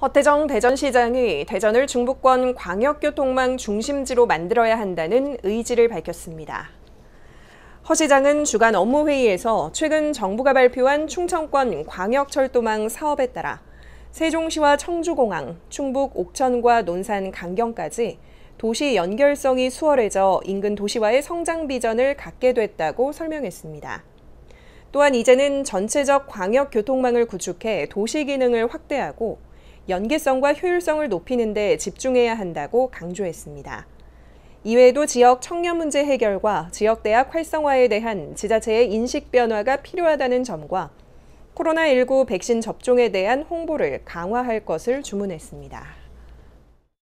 허태정 대전시장이 대전을 중부권 광역교통망 중심지로 만들어야 한다는 의지를 밝혔습니다. 허 시장은 주간 업무회의에서 최근 정부가 발표한 충청권 광역철도망 사업에 따라 세종시와 청주공항, 충북 옥천과 논산 강경까지 도시 연결성이 수월해져 인근 도시와의 성장 비전을 갖게 됐다고 설명했습니다. 또한 이제는 전체적 광역 교통망을 구축해 도시 기능을 확대하고 연계성과 효율성을 높이는 데 집중해야 한다고 강조했습니다. 이외에도 지역 청년 문제 해결과 지역 대학 활성화에 대한 지자체의 인식 변화가 필요하다는 점과 코로나19 백신 접종에 대한 홍보를 강화할 것을 주문했습니다.